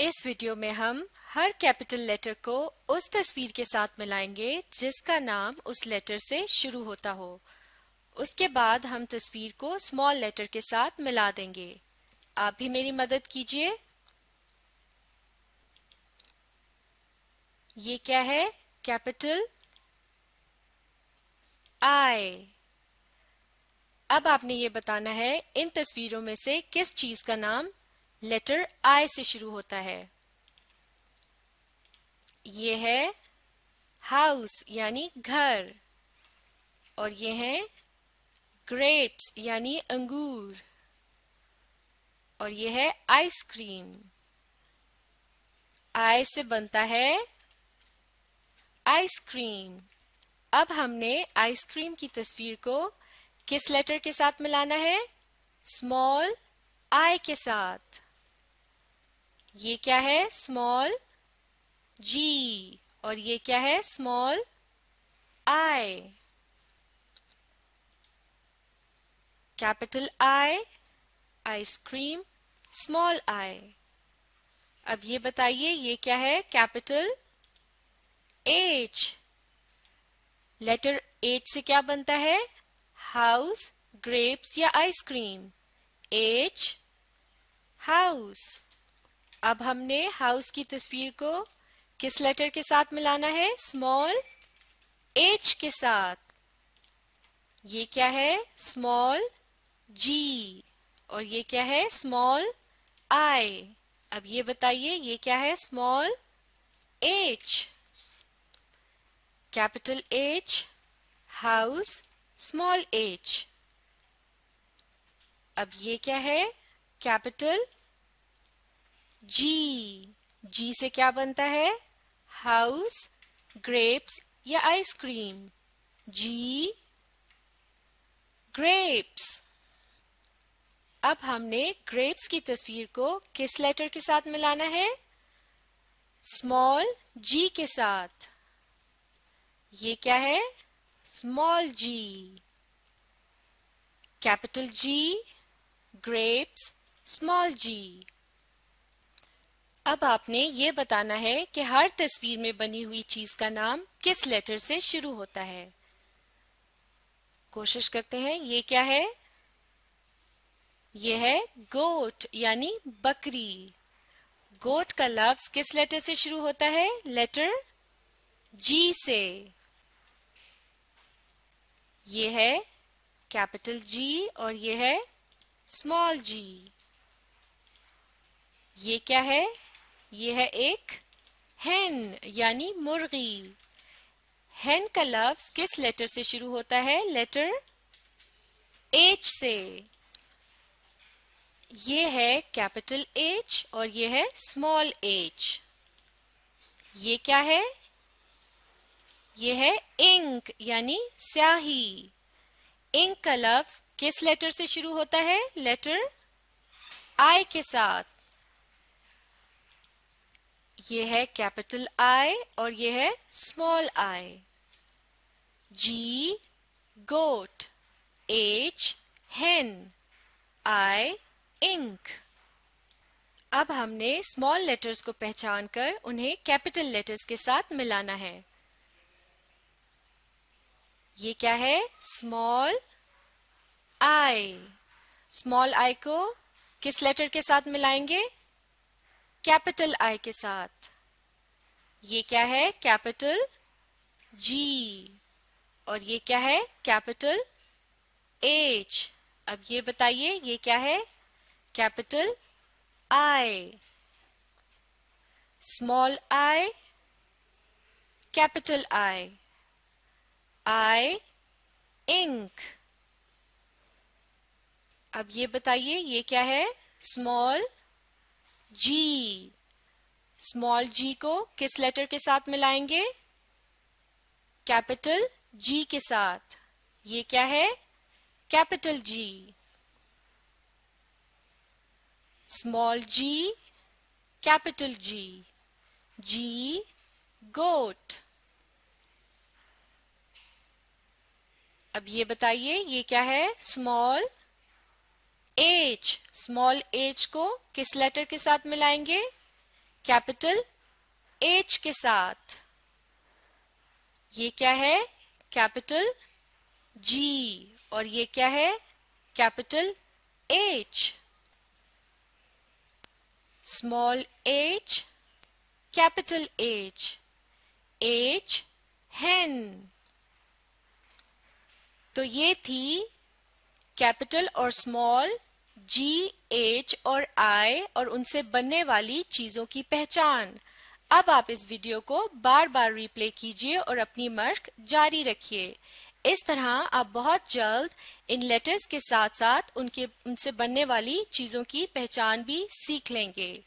इस वीडियो में हम हर कैपिटल लेटर को उस तस्वीर के साथ मिलाएंगे जिसका नाम उस लेटर से शुरू होता हो उसके बाद हम तस्वीर को स्मॉल लेटर के साथ मिला देंगे आप भी मेरी मदद कीजिए ये क्या है कैपिटल आई अब आपने ये बताना है इन तस्वीरों में से किस चीज का नाम लेटर आई से शुरू होता है ये है हाउस यानी घर और ये है ग्रेप्स यानी अंगूर और ये है आइसक्रीम आई से बनता है आइसक्रीम अब हमने आइसक्रीम की तस्वीर को किस लेटर के साथ मिलाना है स्मॉल आई के साथ ये क्या है स्मॉल जी और ये क्या है small I capital I ice cream small I अब ये बताइए ये क्या है कैपिटल एच लेटर एच से क्या बनता है हाउस ग्रेप्स या आइसक्रीम एच हाउस अब हमने हाउस की तस्वीर को किस लेटर के साथ मिलाना है स्मॉल एच के साथ ये क्या है स्मॉल जी और ये क्या है स्मॉल आई अब ये बताइए ये क्या है small H capital H house small H अब ये क्या है कैपिटल जी जी से क्या बनता है हाउस ग्रेप्स या आइसक्रीम जी ग्रेप्स अब हमने ग्रेप्स की तस्वीर को किस लेटर के साथ मिलाना है स्मॉल जी के साथ ये क्या है small G capital G grapes small G अब आपने ये बताना है कि हर तस्वीर में बनी हुई चीज का नाम किस लेटर से शुरू होता है कोशिश करते हैं ये क्या है यह है गोट यानी बकरी गोट का लफ्ज किस लेटर से शुरू होता है लेटर जी से ये है कैपिटल जी और यह है स्मॉल जी ये क्या है ये है एक हैन यानी मुर्गी हैन का लफ्ज किस लेटर से शुरू होता है लेटर एच से ये है कैपिटल एच और ये है स्मॉल एच ये क्या है ये है इंक यानी स्याही इंक का लफ्ज किस लेटर से शुरू होता है लेटर आई के साथ ये है कैपिटल आई और ये है स्मॉल आई जी गोट एच हेन आई इंक अब हमने स्मॉल लेटर्स को पहचान कर उन्हें कैपिटल लेटर्स के साथ मिलाना है ये क्या है स्मॉल आई स्मॉल आई को किस लेटर के साथ मिलाएंगे कैपिटल आई के साथ ये क्या है कैपिटल जी और ये क्या है कैपिटल एच अब ये बताइए ये क्या है capital I small I capital I I ink अब ये बताइए ये क्या है स्मॉल जी स्मॉल जी को किस लेटर के साथ मिलाएंगे कैपिटल जी के साथ ये क्या है capital G small G capital G G goat अब ये बताइए ये क्या है स्मॉल एच स्मॉल एच को किस लेटर के साथ मिलाएंगे कैपिटल एच के साथ ये क्या है कैपिटल जी और ये क्या है capital H small H capital H H hen तो ये थी कैपिटल और स्मॉल जी एच और आई और उनसे बनने वाली चीजों की पहचान अब आप इस वीडियो को बार बार रिप्ले कीजिए और अपनी मर्क जारी रखिए इस तरह आप बहुत जल्द इन लेटर्स के साथ साथ उनके उनसे बनने वाली चीजों की पहचान भी सीख लेंगे